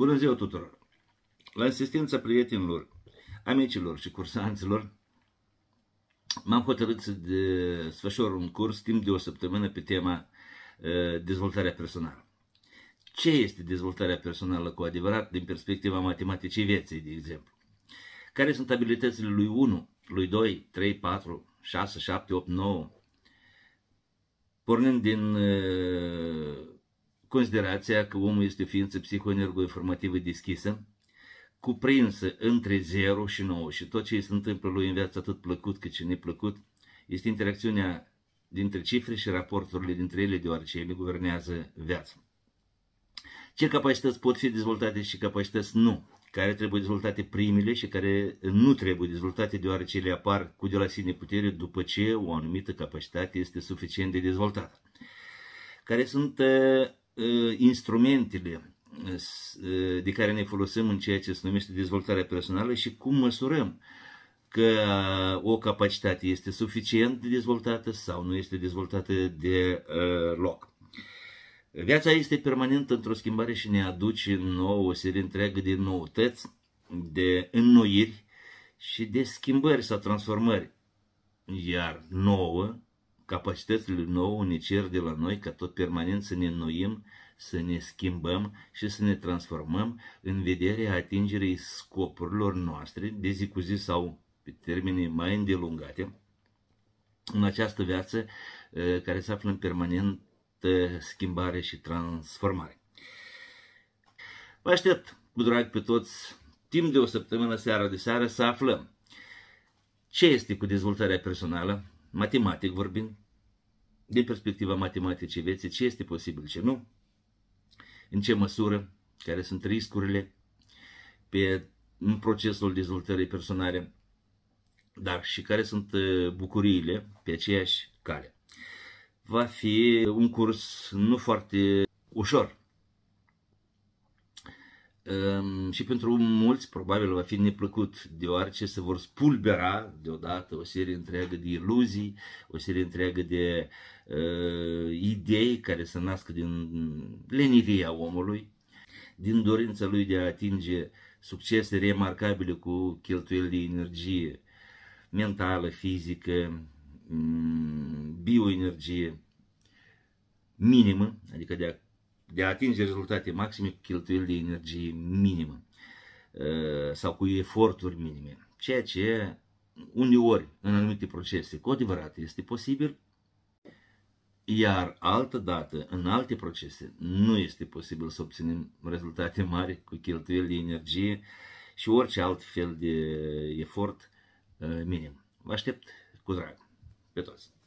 Bună ziua tuturor! La asistența prietenilor, amicilor și cursanților, m-am hotărât să desfășor un curs timp de o săptămână pe tema uh, dezvoltarea personală. Ce este dezvoltarea personală cu adevărat din perspectiva matematicii vieții, de exemplu? Care sunt abilitățile lui 1, lui 2, 3, 4, 6, 7, 8, 9? Pornind din uh, considerația că omul este o ființă psihoenergoinformativă deschisă, cuprinsă între 0 și 9 și tot ce se întâmplă lui în viață, atât plăcut cât și neplăcut, este interacțiunea dintre cifre și raporturile dintre ele, deoarece ele guvernează viața. Ce capacități pot fi dezvoltate și capacități nu, care trebuie dezvoltate primele și care nu trebuie dezvoltate deoarece ele apar cu de la sine putere după ce o anumită capacitate este suficient de dezvoltată. Care sunt uh, Uh, instrumentele uh, uh, de care ne folosim în ceea ce se numește dezvoltarea personală și cum măsurăm că o capacitate este suficient de dezvoltată sau nu este dezvoltată de loc. Viața este permanentă într-o schimbare și ne aduce nouă o serie întreagă de noutăți, de înnoiri și de schimbări sau transformări. Iar nouă capacitățile nouă ne cer de la noi ca tot permanent să ne înnoim, să ne schimbăm și să ne transformăm în vederea atingerii scopurilor noastre de zi cu zi sau pe termene mai îndelungate în această viață ă, care se află în permanentă schimbare și transformare. Vă aștept cu drag pe toți timp de o săptămână, seara de seară, să aflăm ce este cu dezvoltarea personală, matematic vorbind, din perspectiva matematicii vieții, ce este posibil, ce nu, în ce măsură, care sunt riscurile pe, în procesul dezvoltării personale, dar și care sunt uh, bucuriile pe aceeași cale. Va fi un curs nu foarte ușor, Ehm, și pentru mulți probabil va fi neplăcut, deoarece se vor spulbera deodată o serie întreagă de iluzii, o serie întreagă de uh, idei care se nasc din lenivia omului, din dorința lui de a atinge succese remarcabile cu cheltuieli de energie mentală, fizică, mm, bioenergie minimă, adică de a de a atinge rezultate maxime cu cheltuieli de energie minimă uh, sau cu eforturi minime. Ceea ce uneori în anumite procese cu adevărat este posibil, iar altă dată, în alte procese, nu este posibil să obținem rezultate mari cu cheltuieli de energie și orice alt fel de efort uh, minim. Vă aștept cu drag pe toți!